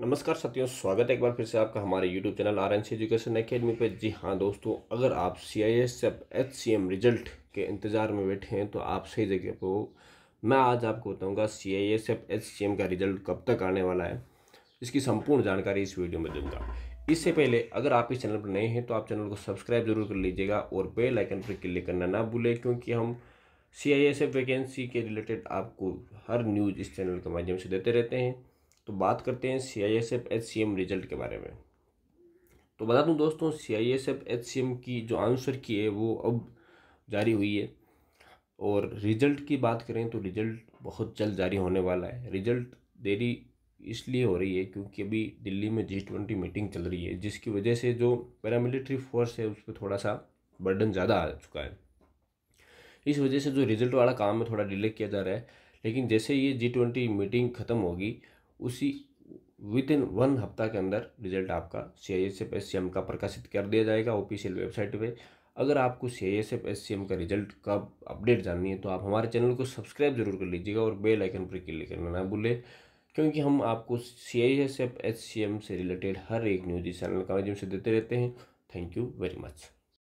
नमस्कार साथियों स्वागत है एक बार फिर से आपका हमारे YouTube channel R N C education academy पर जी हाँ दोस्तों अगर आप C I S F H C M result के इंतज़ार में बैठे हैं तो आप सही जगह पर हो मैं आज आपको बताऊंगा C I S F H C M का रिजल्ट कब तक आने वाला है इसकी संपूर्ण जानकारी इस वीडियो में दूंगा इससे पहले अगर आप इस चैनल पर नए हैं तो आप चैनल को सब्सक्राइब जरूर कर लीजिएगा और बेल आइकन पर क्लिक करना ना भूलें क्योंकि हम C I S F vacancy के रिलेटेड आपको हर न्यूज़ इस चैनल के माध्यम से देते रहते हैं तो बात करते हैं C I S F H C M result के बारे में तो बता दूं दोस्तों C I S F H C M की जो आंसर की है वो अब जारी हुई है और रिजल्ट की बात करें तो रिजल्ट बहुत जल्द जारी होने वाला है रिजल्ट देरी इसलिए हो रही है क्योंकि अभी दिल्ली में जी ट्वेंटी मीटिंग चल रही है जिसकी वजह से जो पैरामिलिट्री फोर्स है उस पर थोड़ा सा बर्डन ज़्यादा आ चुका है इस वजह से जो रिजल्ट वाला काम है थोड़ा डिले किया जा रहा है लेकिन जैसे ये जी ट्वेंटी मीटिंग ख़त्म होगी उसी विद इन वन हफ्ता के अंदर रिजल्ट आपका C I S F S C M का प्रकाशित कर दिया जाएगा ऑफिशियल वेबसाइट पे अगर आपको C I S F S C M का रिजल्ट का अपडेट जाननी है तो आप हमारे चैनल को सब्सक्राइब जरूर कर लीजिएगा और बेल आइकन पर क्लिक करना ना भूलें क्योंकि हम आपको C I S F S C M से रिलेटेड हर एक न्यूज इस चैनल का माध्यम से देते रहते हैं थैंक यू वेरी मच